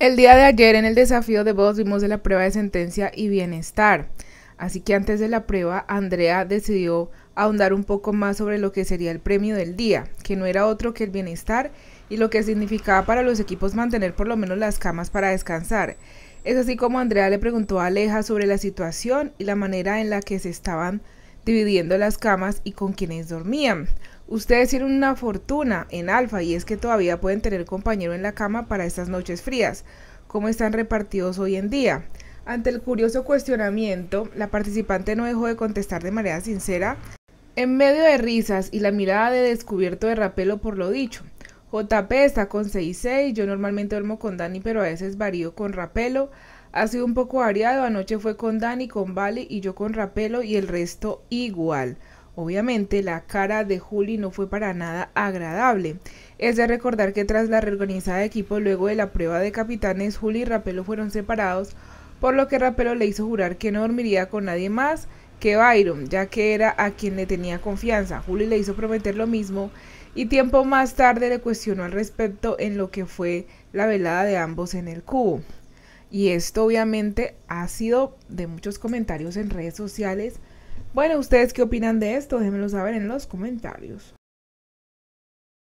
El día de ayer en el desafío de voz vimos de la prueba de sentencia y bienestar. Así que antes de la prueba, Andrea decidió ahondar un poco más sobre lo que sería el premio del día, que no era otro que el bienestar y lo que significaba para los equipos mantener por lo menos las camas para descansar. Es así como Andrea le preguntó a Aleja sobre la situación y la manera en la que se estaban dividiendo las camas y con quienes dormían. Ustedes tienen una fortuna en Alfa y es que todavía pueden tener compañero en la cama para estas noches frías. como están repartidos hoy en día? Ante el curioso cuestionamiento, la participante no dejó de contestar de manera sincera, en medio de risas y la mirada de descubierto de rapelo por lo dicho. JP está con 6 yo normalmente duermo con Dani, pero a veces varío con Rapelo. Ha sido un poco variado, anoche fue con Dani, con Vale y yo con Rapelo y el resto igual. Obviamente la cara de Juli no fue para nada agradable. Es de recordar que tras la reorganizada de equipo luego de la prueba de capitanes, Juli y Rapelo fueron separados, por lo que Rapelo le hizo jurar que no dormiría con nadie más que Byron, ya que era a quien le tenía confianza. Julie le hizo prometer lo mismo y tiempo más tarde le cuestionó al respecto en lo que fue la velada de ambos en el cubo. Y esto obviamente ha sido de muchos comentarios en redes sociales. Bueno, ¿ustedes qué opinan de esto? Déjenmelo saber en los comentarios.